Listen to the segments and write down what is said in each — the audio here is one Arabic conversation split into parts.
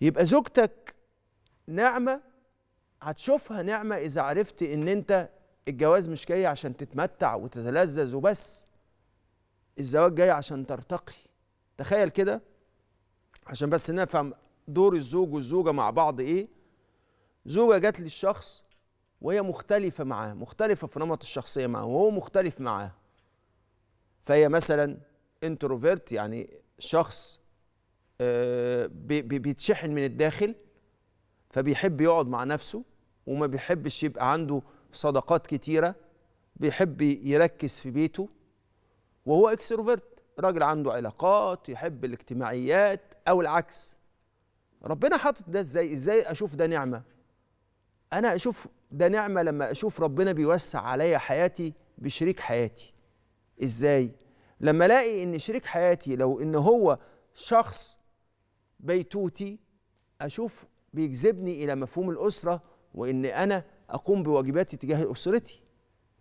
يبقى زوجتك نعمه هتشوفها نعمه اذا عرفت ان انت الجواز مش جاي عشان تتمتع وتتلذذ وبس الزواج جاي عشان ترتقي تخيل كده عشان بس نفهم دور الزوج والزوجه مع بعض ايه زوجه جات للشخص وهي مختلفه معاه مختلفه في نمط الشخصيه معاه وهو مختلف معاه فهي مثلا انتروفيرت يعني شخص آه، بيتشحن من الداخل فبيحب يقعد مع نفسه وما بيحبش يبقى عنده صداقات كتيرة بيحب يركز في بيته وهو اكستروفرت راجل عنده علاقات يحب الاجتماعيات او العكس ربنا حاطط ده ازاي ازاي اشوف ده نعمة انا اشوف ده نعمة لما اشوف ربنا بيوسع عليا حياتي بشريك حياتي ازاي لما الاقي ان شريك حياتي لو ان هو شخص بيتوتي أشوف بيجذبني إلى مفهوم الأسرة وإن أنا أقوم بواجباتي تجاه أسرتي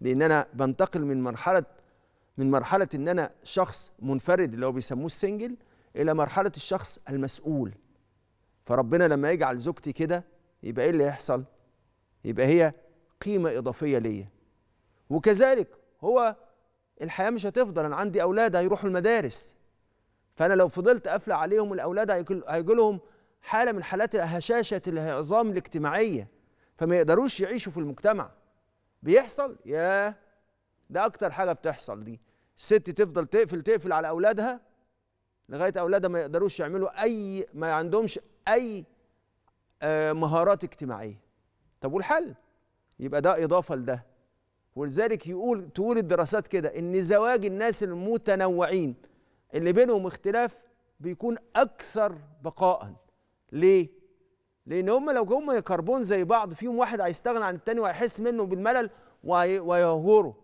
لأن أنا بنتقل من مرحلة من مرحلة إن أنا شخص منفرد اللي هو بيسموه السنجل إلى مرحلة الشخص المسؤول فربنا لما يجعل زوجتي كده يبقى إيه اللي يحصل؟ يبقى هي قيمة إضافية ليا وكذلك هو الحياة مش هتفضل أنا عندي أولاد هيروحوا المدارس فانا لو فضلت قافله عليهم الاولاد هيجي لهم حاله من حالات هشاشه العظام الاجتماعيه فما يقدروش يعيشوا في المجتمع بيحصل ياه ده اكتر حاجه بتحصل دي الست تفضل تقفل تقفل على اولادها لغايه اولادها ما يقدروش يعملوا اي ما عندهمش اي آه، مهارات اجتماعيه طب والحل يبقى ده اضافه لده ولذلك يقول تقول الدراسات كده ان زواج الناس المتنوعين اللي بينهم اختلاف بيكون اكثر بقاء ليه لان هم لو هم كربون زي بعض فيهم واحد هيستغنى عن التاني وهيحس منه بالملل وهيهوره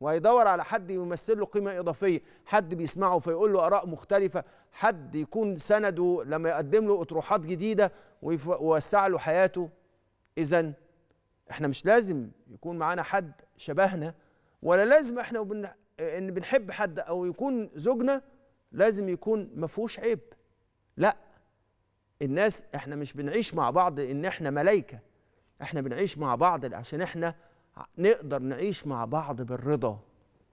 وهيدور على حد يمثل له قيمه اضافيه حد بيسمعه فيقول له اراء مختلفه حد يكون سنده لما يقدم له اطروحات جديده ويوسع له حياته اذا احنا مش لازم يكون معانا حد شبهنا ولا لازم احنا وبن... ان بنحب حد او يكون زوجنا لازم يكون ما فيهوش عيب لا الناس احنا مش بنعيش مع بعض ان احنا ملائكه احنا بنعيش مع بعض عشان احنا نقدر نعيش مع بعض بالرضا